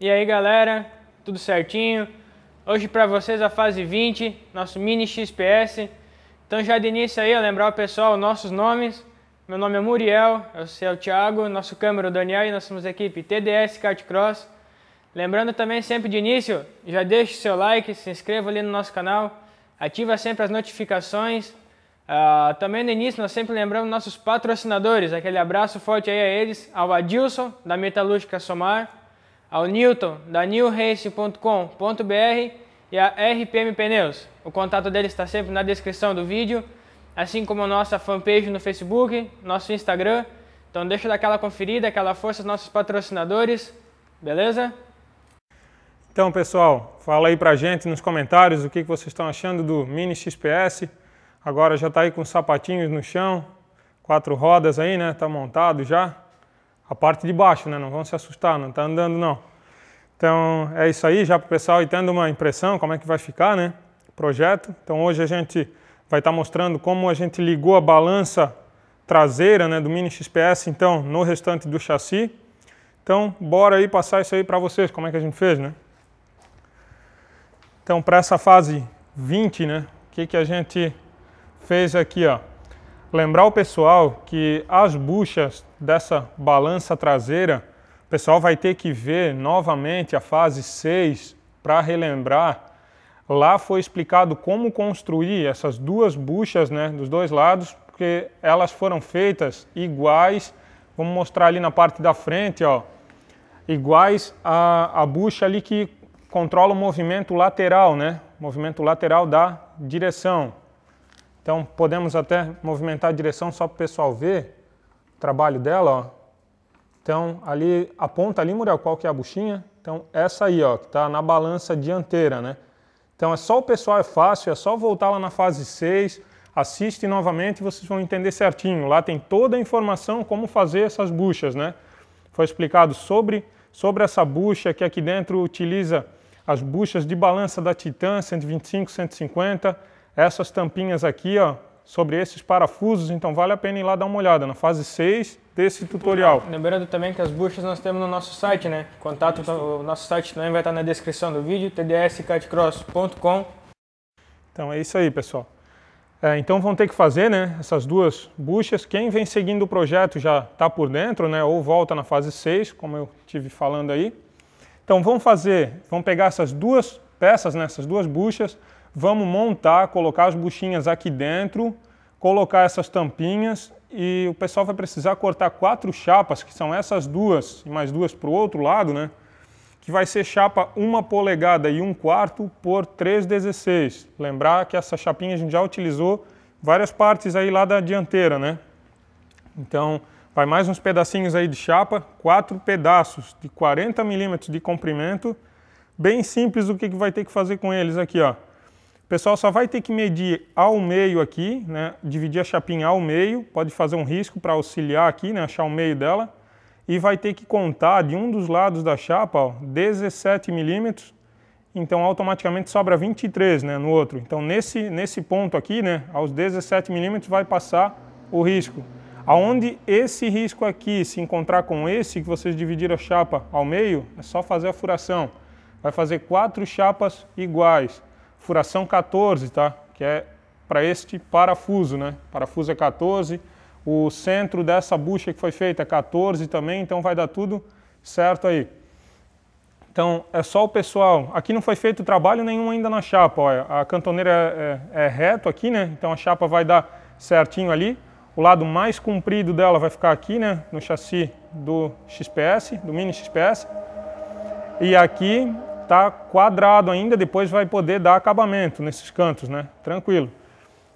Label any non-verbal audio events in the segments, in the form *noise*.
E aí galera, tudo certinho? Hoje para vocês a fase 20, nosso mini XPS. Então já de início aí, lembrar o pessoal nossos nomes. Meu nome é Muriel, eu sou o Thiago, nosso câmera é o Daniel e nós somos a equipe TDS Kart Cross. Lembrando também sempre de início, já deixe seu like, se inscreva ali no nosso canal, ativa sempre as notificações. Uh, também no início nós sempre lembramos nossos patrocinadores, aquele abraço forte aí a eles, ao Adilson da Metalúrgica Somar, ao Newton da newrace.com.br e a RPM Pneus. O contato dele está sempre na descrição do vídeo, assim como a nossa fanpage no Facebook, nosso Instagram. Então deixa daquela conferida, aquela força aos nossos patrocinadores, beleza? Então pessoal, fala aí pra gente nos comentários o que vocês estão achando do Mini XPS. Agora já está aí com sapatinhos no chão, quatro rodas aí, né? Tá montado já a parte de baixo, né? Não vão se assustar, não está andando não. Então é isso aí, já para o pessoal ir tendo uma impressão como é que vai ficar, né? Projeto. Então hoje a gente vai estar tá mostrando como a gente ligou a balança traseira, né, do Mini XPS, então no restante do chassi. Então bora aí passar isso aí para vocês, como é que a gente fez, né? Então para essa fase 20, né? O que que a gente fez aqui, ó? Lembrar o pessoal que as buchas dessa balança traseira, o pessoal vai ter que ver novamente a fase 6 para relembrar. Lá foi explicado como construir essas duas buchas né, dos dois lados, porque elas foram feitas iguais. Vamos mostrar ali na parte da frente, ó, iguais à, a bucha ali que controla o movimento lateral, né? Movimento lateral da direção. Então podemos até movimentar a direção só para o pessoal ver trabalho dela, ó. Então, ali, aponta ali, Muriel, qual que é a buchinha? Então, essa aí, ó, que tá na balança dianteira, né? Então, é só o pessoal, é fácil, é só voltar lá na fase 6, assiste novamente e vocês vão entender certinho. Lá tem toda a informação como fazer essas buchas, né? Foi explicado sobre, sobre essa bucha que aqui dentro utiliza as buchas de balança da Titan 125, 150, essas tampinhas aqui, ó, sobre esses parafusos, então vale a pena ir lá dar uma olhada na fase 6 desse tutorial. Lembrando também que as buchas nós temos no nosso site, né? Contato, então, o nosso site também vai estar na descrição do vídeo, tdscatcross.com. Então é isso aí, pessoal. É, então vão ter que fazer, né, essas duas buchas. Quem vem seguindo o projeto já está por dentro, né, ou volta na fase 6, como eu tive falando aí. Então vão fazer, vão pegar essas duas peças, né, essas duas buchas, Vamos montar, colocar as buchinhas aqui dentro, colocar essas tampinhas e o pessoal vai precisar cortar quatro chapas, que são essas duas e mais duas para o outro lado, né? Que vai ser chapa 1 polegada e 1 quarto por 3,16. Lembrar que essa chapinha a gente já utilizou várias partes aí lá da dianteira, né? Então, vai mais uns pedacinhos aí de chapa, quatro pedaços de 40 milímetros de comprimento. Bem simples o que, que vai ter que fazer com eles aqui, ó pessoal só vai ter que medir ao meio aqui, né? dividir a chapinha ao meio, pode fazer um risco para auxiliar aqui, né? achar o meio dela, e vai ter que contar de um dos lados da chapa ó, 17 milímetros, então automaticamente sobra 23 né, no outro. Então nesse, nesse ponto aqui, né, aos 17 milímetros vai passar o risco. Aonde esse risco aqui se encontrar com esse, que vocês dividiram a chapa ao meio, é só fazer a furação. Vai fazer quatro chapas iguais furação 14, tá? Que é para este parafuso, né? Parafuso é 14, o centro dessa bucha que foi feita é 14 também, então vai dar tudo certo aí. Então é só o pessoal, aqui não foi feito trabalho nenhum ainda na chapa, olha, a cantoneira é, é, é reto aqui, né? Então a chapa vai dar certinho ali. O lado mais comprido dela vai ficar aqui, né? No chassi do XPS, do mini XPS. E aqui tá quadrado ainda, depois vai poder dar acabamento nesses cantos, né? Tranquilo.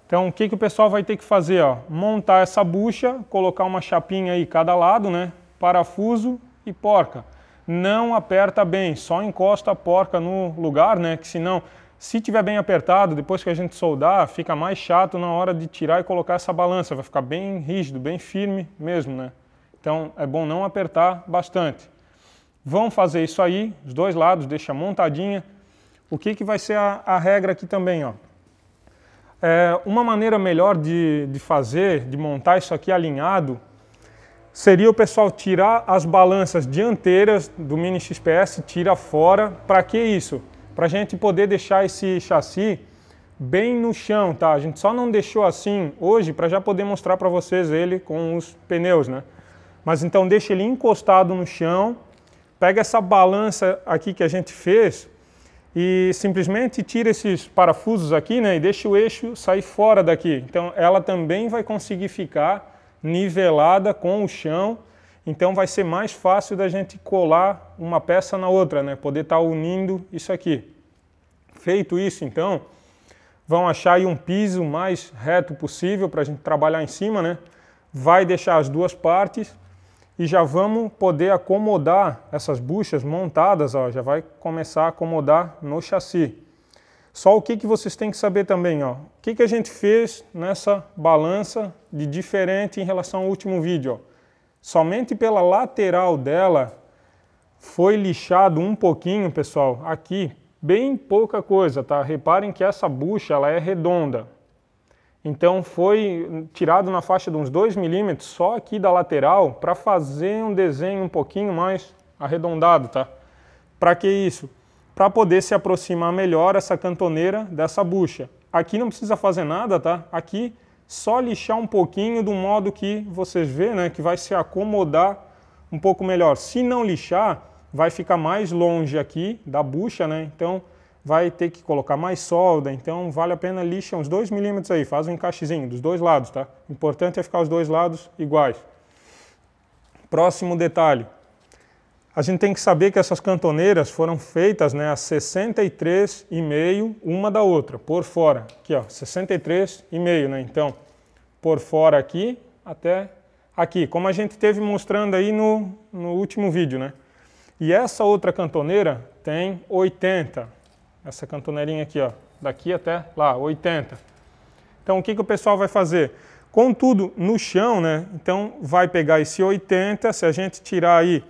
Então, o que, que o pessoal vai ter que fazer? Ó? Montar essa bucha, colocar uma chapinha aí cada lado, né? Parafuso e porca. Não aperta bem, só encosta a porca no lugar, né? Que senão, se tiver bem apertado, depois que a gente soldar, fica mais chato na hora de tirar e colocar essa balança. Vai ficar bem rígido, bem firme mesmo, né? Então, é bom não apertar bastante. Vão fazer isso aí, os dois lados, deixa montadinha. O que, que vai ser a, a regra aqui também? Ó? É, uma maneira melhor de, de fazer, de montar isso aqui alinhado, seria o pessoal tirar as balanças dianteiras do Mini XPS, tira fora. Para que isso? Para a gente poder deixar esse chassi bem no chão, tá? A gente só não deixou assim hoje para já poder mostrar para vocês ele com os pneus, né? Mas então deixa ele encostado no chão Pega essa balança aqui que a gente fez e simplesmente tira esses parafusos aqui né, e deixa o eixo sair fora daqui. Então ela também vai conseguir ficar nivelada com o chão, então vai ser mais fácil da gente colar uma peça na outra, né, poder estar tá unindo isso aqui. Feito isso então, vão achar um piso mais reto possível para a gente trabalhar em cima, né? vai deixar as duas partes e já vamos poder acomodar essas buchas montadas, ó, já vai começar a acomodar no chassi. Só o que, que vocês têm que saber também, ó, o que, que a gente fez nessa balança de diferente em relação ao último vídeo. Ó. Somente pela lateral dela foi lixado um pouquinho, pessoal, aqui, bem pouca coisa, tá? Reparem que essa bucha ela é redonda, então foi tirado na faixa de uns 2 milímetros só aqui da lateral para fazer um desenho um pouquinho mais arredondado, tá? Para que isso? Para poder se aproximar melhor essa cantoneira dessa bucha. Aqui não precisa fazer nada, tá? Aqui só lixar um pouquinho do modo que vocês vê, né? Que vai se acomodar um pouco melhor. Se não lixar, vai ficar mais longe aqui da bucha, né? Então vai ter que colocar mais solda, então vale a pena lixar uns 2 milímetros aí, faz um encaixezinho dos dois lados, tá? O importante é ficar os dois lados iguais. Próximo detalhe. A gente tem que saber que essas cantoneiras foram feitas né, a 63,5 uma da outra, por fora. Aqui, ó, 63,5, né? Então, por fora aqui até aqui, como a gente teve mostrando aí no, no último vídeo, né? E essa outra cantoneira tem 80, essa cantoneirinha aqui, ó, daqui até lá, 80. Então o que, que o pessoal vai fazer? Contudo, no chão, né, então vai pegar esse 80, se a gente tirar aí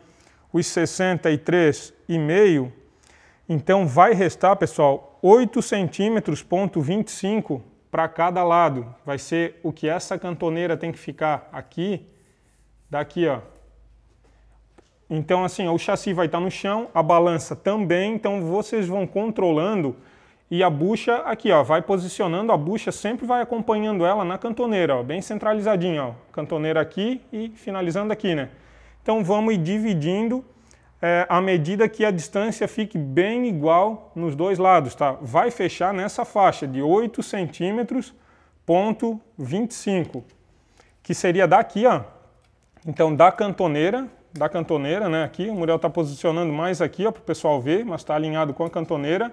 os 63,5, então vai restar, pessoal, 8 centímetros, ponto 25 para cada lado. Vai ser o que essa cantoneira tem que ficar aqui, daqui, ó, então, assim, o chassi vai estar tá no chão, a balança também, então vocês vão controlando e a bucha aqui, ó, vai posicionando a bucha, sempre vai acompanhando ela na cantoneira, ó, bem centralizadinha, ó, cantoneira aqui e finalizando aqui, né? Então vamos ir dividindo é, à medida que a distância fique bem igual nos dois lados, tá? Vai fechar nessa faixa de 8 centímetros, ponto 25, que seria daqui, ó, então da cantoneira da cantoneira, né? Aqui, o Muriel está posicionando mais aqui, ó, para o pessoal ver, mas está alinhado com a cantoneira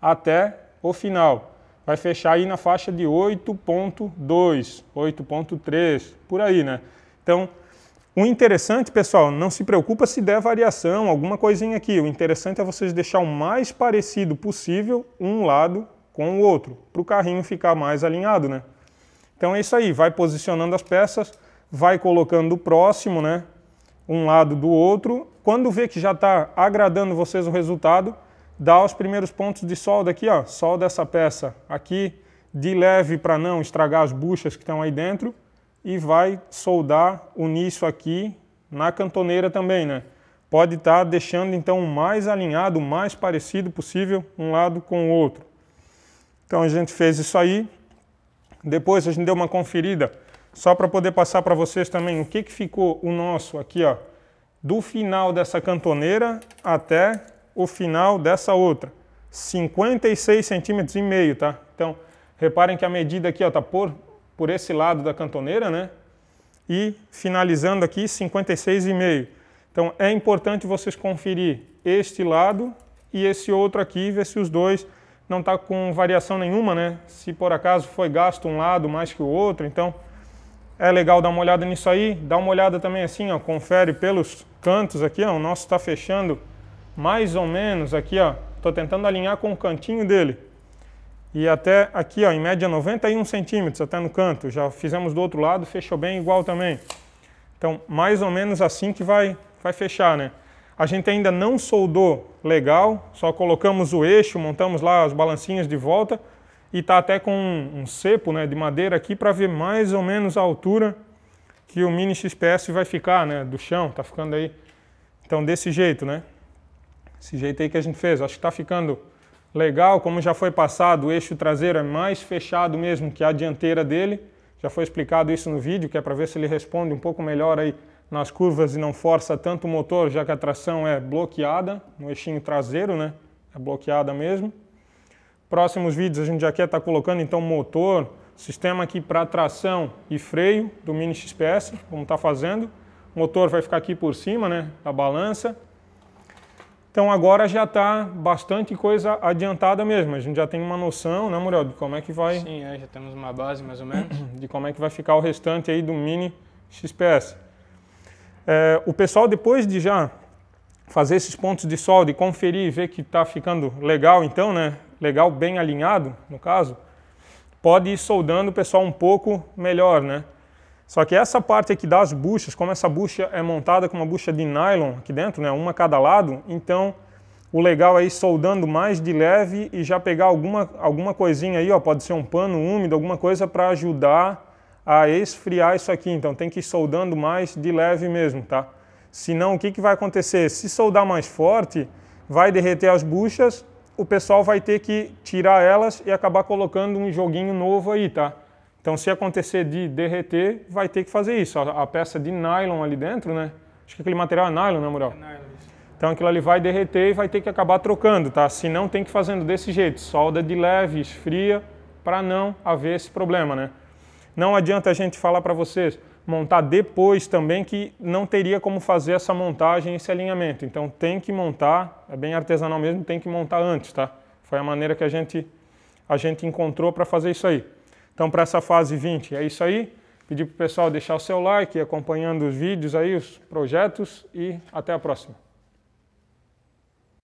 até o final. Vai fechar aí na faixa de 8.2, 8.3, por aí, né? Então, o interessante, pessoal, não se preocupa se der variação, alguma coisinha aqui. O interessante é vocês deixar o mais parecido possível um lado com o outro, para o carrinho ficar mais alinhado, né? Então é isso aí, vai posicionando as peças, vai colocando o próximo, né? um lado do outro. Quando vê que já está agradando vocês o resultado, dá os primeiros pontos de solda aqui, ó, solda essa peça aqui de leve para não estragar as buchas que estão aí dentro e vai soldar o nisso aqui na cantoneira também, né? Pode estar tá deixando então o mais alinhado, o mais parecido possível um lado com o outro. Então a gente fez isso aí. Depois a gente deu uma conferida só para poder passar para vocês também o que, que ficou o nosso aqui, ó, do final dessa cantoneira até o final dessa outra. 56 centímetros e meio, tá? Então, reparem que a medida aqui, ó, tá por, por esse lado da cantoneira, né? E finalizando aqui, 56 e meio. Então, é importante vocês conferir este lado e esse outro aqui, ver se os dois não tá com variação nenhuma, né? Se por acaso foi gasto um lado mais que o outro, então é legal dar uma olhada nisso aí. Dá uma olhada também assim, ó, confere pelos cantos aqui, ó, o nosso está fechando mais ou menos aqui, ó. Estou tentando alinhar com o cantinho dele. E até aqui, ó, em média 91 centímetros, até no canto. Já fizemos do outro lado, fechou bem igual também. Então, mais ou menos assim que vai, vai fechar, né? A gente ainda não soldou legal, só colocamos o eixo, montamos lá as balancinhas de volta, e está até com um, cepo né, de madeira aqui para ver mais ou menos a altura que o Mini XPS vai ficar né, do chão, está ficando aí. Então desse jeito, né? Esse jeito aí que a gente fez, acho que está ficando legal, como já foi passado, o eixo traseiro é mais fechado mesmo que a dianteira dele, já foi explicado isso no vídeo, que é para ver se ele responde um pouco melhor aí nas curvas e não força tanto o motor, já que a tração é bloqueada, no eixinho traseiro, né? É bloqueada mesmo. Próximos vídeos a gente já quer estar tá colocando então motor, sistema aqui para tração e freio do Mini XPS, como está fazendo. O motor vai ficar aqui por cima né, da balança. Então agora já está bastante coisa adiantada mesmo. A gente já tem uma noção, né, Muriel, de como é que vai... Sim, é, já temos uma base mais ou menos. *coughs* De como é que vai ficar o restante aí do Mini XPS. É, o pessoal, depois de já fazer esses pontos de solda e conferir e ver que está ficando legal então, né? legal, bem alinhado, no caso, pode ir soldando o pessoal um pouco melhor, né? Só que essa parte aqui das buchas, como essa bucha é montada com uma bucha de nylon aqui dentro, né, uma a cada lado, então o legal é ir soldando mais de leve e já pegar alguma, alguma coisinha aí, ó, pode ser um pano úmido, alguma coisa para ajudar a esfriar isso aqui. Então tem que ir soldando mais de leve mesmo, tá? Senão o que, que vai acontecer? Se soldar mais forte, vai derreter as buchas o pessoal vai ter que tirar elas e acabar colocando um joguinho novo aí, tá? Então, se acontecer de derreter, vai ter que fazer isso. A, a peça de nylon ali dentro, né? Acho que aquele material é nylon, na né, moral. É nylon. Então, aquilo ali vai derreter e vai ter que acabar trocando, tá? Se não, tem que fazendo desse jeito. Solda de leve, esfria, para não haver esse problema, né? Não adianta a gente falar para vocês montar depois também que não teria como fazer essa montagem, esse alinhamento. Então tem que montar, é bem artesanal mesmo, tem que montar antes, tá? Foi a maneira que a gente, a gente encontrou para fazer isso aí. Então para essa fase 20 é isso aí. Pedir para o pessoal deixar o seu like, acompanhando os vídeos aí, os projetos e até a próxima.